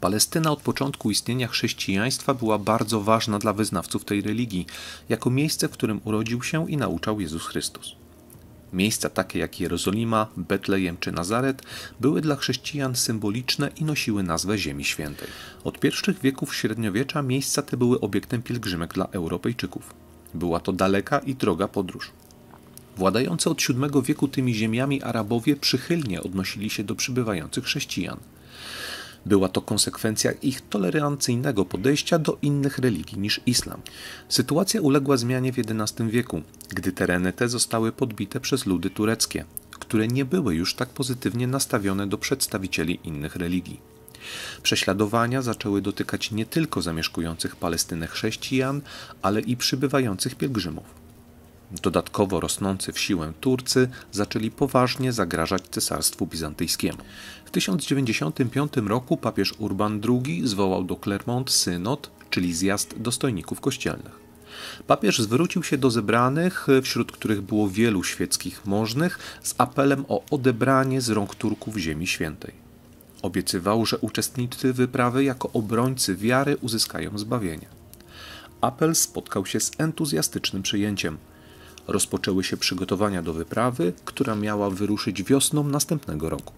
Palestyna od początku istnienia chrześcijaństwa była bardzo ważna dla wyznawców tej religii, jako miejsce, w którym urodził się i nauczał Jezus Chrystus. Miejsca takie jak Jerozolima, Betlejem czy Nazaret były dla chrześcijan symboliczne i nosiły nazwę Ziemi Świętej. Od pierwszych wieków średniowiecza miejsca te były obiektem pielgrzymek dla Europejczyków. Była to daleka i droga podróż. Władający od VII wieku tymi ziemiami Arabowie przychylnie odnosili się do przybywających chrześcijan. Była to konsekwencja ich tolerancyjnego podejścia do innych religii niż islam. Sytuacja uległa zmianie w XI wieku, gdy tereny te zostały podbite przez ludy tureckie, które nie były już tak pozytywnie nastawione do przedstawicieli innych religii. Prześladowania zaczęły dotykać nie tylko zamieszkujących Palestynę chrześcijan, ale i przybywających pielgrzymów. Dodatkowo rosnący w siłę Turcy zaczęli poważnie zagrażać cesarstwu bizantyjskiemu. W 1095 roku papież Urban II zwołał do Clermont synod, czyli zjazd dostojników kościelnych. Papież zwrócił się do zebranych, wśród których było wielu świeckich możnych, z apelem o odebranie z rąk Turków Ziemi Świętej. Obiecywał, że uczestnicy wyprawy jako obrońcy wiary uzyskają zbawienie. Apel spotkał się z entuzjastycznym przyjęciem rozpoczęły się przygotowania do wyprawy, która miała wyruszyć wiosną następnego roku.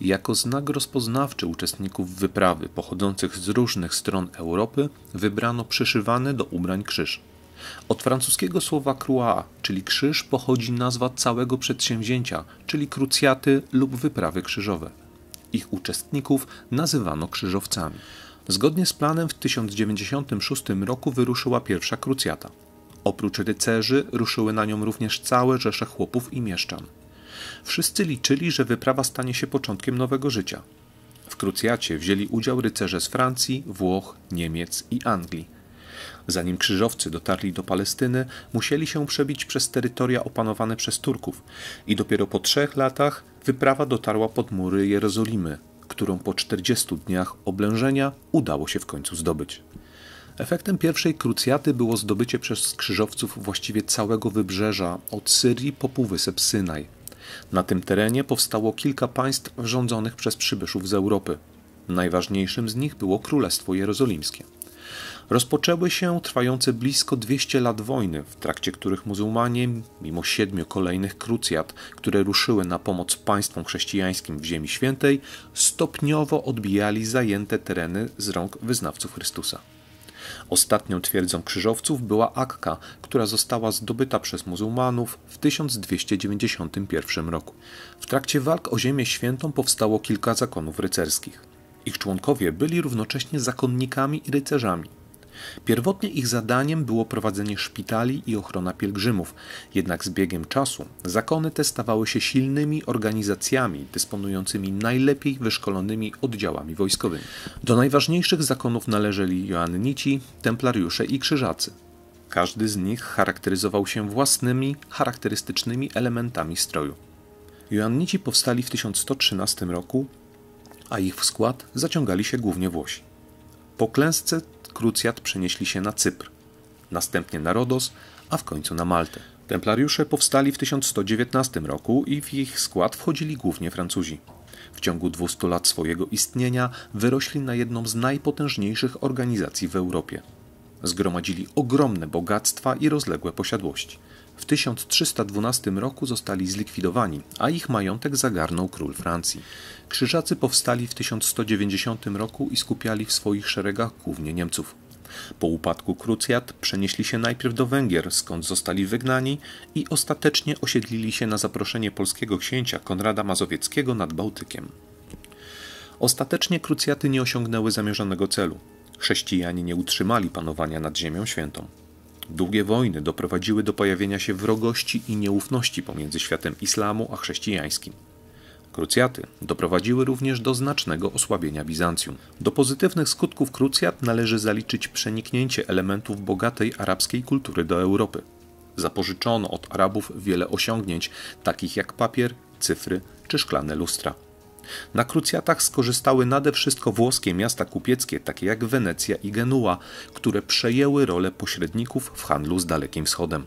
Jako znak rozpoznawczy uczestników wyprawy pochodzących z różnych stron Europy wybrano przyszywany do ubrań krzyż. Od francuskiego słowa croix, czyli krzyż, pochodzi nazwa całego przedsięwzięcia, czyli krucjaty lub wyprawy krzyżowe. Ich uczestników nazywano krzyżowcami. Zgodnie z planem w 1096 roku wyruszyła pierwsza krucjata. Oprócz rycerzy ruszyły na nią również całe rzesze chłopów i mieszczan. Wszyscy liczyli, że wyprawa stanie się początkiem nowego życia. W krucjacie wzięli udział rycerze z Francji, Włoch, Niemiec i Anglii. Zanim krzyżowcy dotarli do Palestyny, musieli się przebić przez terytoria opanowane przez Turków i dopiero po trzech latach wyprawa dotarła pod mury Jerozolimy, którą po 40 dniach oblężenia udało się w końcu zdobyć. Efektem pierwszej krucjaty było zdobycie przez skrzyżowców właściwie całego wybrzeża, od Syrii po Półwysep Synaj. Na tym terenie powstało kilka państw rządzonych przez przybyszów z Europy. Najważniejszym z nich było Królestwo Jerozolimskie. Rozpoczęły się trwające blisko 200 lat wojny, w trakcie których muzułmanie, mimo siedmiu kolejnych krucjat, które ruszyły na pomoc państwom chrześcijańskim w Ziemi Świętej, stopniowo odbijali zajęte tereny z rąk wyznawców Chrystusa. Ostatnią twierdzą krzyżowców była Akka, która została zdobyta przez muzułmanów w 1291 roku. W trakcie walk o Ziemię Świętą powstało kilka zakonów rycerskich. Ich członkowie byli równocześnie zakonnikami i rycerzami. Pierwotnie ich zadaniem było prowadzenie szpitali i ochrona pielgrzymów, jednak z biegiem czasu zakony te stawały się silnymi organizacjami dysponującymi najlepiej wyszkolonymi oddziałami wojskowymi. Do najważniejszych zakonów należeli Joannici, Templariusze i Krzyżacy. Każdy z nich charakteryzował się własnymi, charakterystycznymi elementami stroju. Joannici powstali w 1113 roku, a ich w skład zaciągali się głównie Włosi. Po klęsce krucjat przenieśli się na Cypr, następnie na Rodos, a w końcu na Maltę. Templariusze powstali w 1119 roku i w ich skład wchodzili głównie Francuzi. W ciągu 200 lat swojego istnienia wyrośli na jedną z najpotężniejszych organizacji w Europie. Zgromadzili ogromne bogactwa i rozległe posiadłości. W 1312 roku zostali zlikwidowani, a ich majątek zagarnął król Francji. Krzyżacy powstali w 1190 roku i skupiali w swoich szeregach głównie Niemców. Po upadku krucjat przenieśli się najpierw do Węgier, skąd zostali wygnani i ostatecznie osiedlili się na zaproszenie polskiego księcia Konrada Mazowieckiego nad Bałtykiem. Ostatecznie krucjaty nie osiągnęły zamierzonego celu. Chrześcijanie nie utrzymali panowania nad Ziemią Świętą. Długie wojny doprowadziły do pojawienia się wrogości i nieufności pomiędzy światem islamu a chrześcijańskim. Krucjaty doprowadziły również do znacznego osłabienia Bizancjum. Do pozytywnych skutków krucjat należy zaliczyć przeniknięcie elementów bogatej arabskiej kultury do Europy. Zapożyczono od Arabów wiele osiągnięć, takich jak papier, cyfry czy szklane lustra. Na krucjatach skorzystały nade wszystko włoskie miasta kupieckie, takie jak Wenecja i Genua, które przejęły rolę pośredników w handlu z Dalekim Wschodem.